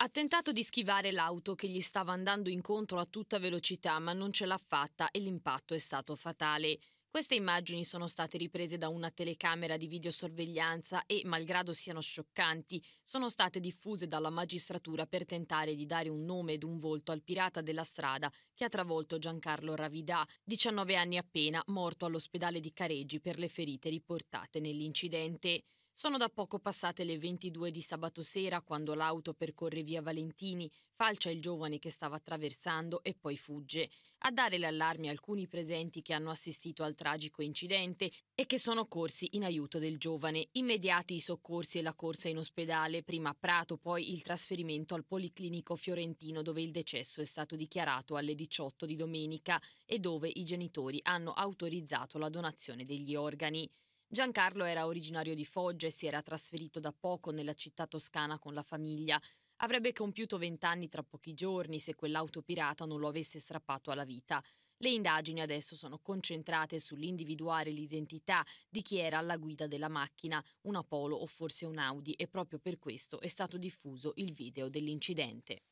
Ha tentato di schivare l'auto che gli stava andando incontro a tutta velocità, ma non ce l'ha fatta e l'impatto è stato fatale. Queste immagini sono state riprese da una telecamera di videosorveglianza e, malgrado siano scioccanti, sono state diffuse dalla magistratura per tentare di dare un nome ed un volto al pirata della strada che ha travolto Giancarlo Ravidà, 19 anni appena, morto all'ospedale di Careggi per le ferite riportate nell'incidente. Sono da poco passate le 22 di sabato sera quando l'auto percorre via Valentini, falcia il giovane che stava attraversando e poi fugge. A dare l'allarme alcuni presenti che hanno assistito al tragico incidente e che sono corsi in aiuto del giovane. Immediati i soccorsi e la corsa in ospedale, prima a Prato, poi il trasferimento al Policlinico Fiorentino dove il decesso è stato dichiarato alle 18 di domenica e dove i genitori hanno autorizzato la donazione degli organi. Giancarlo era originario di Foggia e si era trasferito da poco nella città toscana con la famiglia. Avrebbe compiuto vent'anni tra pochi giorni se quell'auto pirata non lo avesse strappato alla vita. Le indagini adesso sono concentrate sull'individuare l'identità di chi era alla guida della macchina, un Apollo o forse un Audi, e proprio per questo è stato diffuso il video dell'incidente.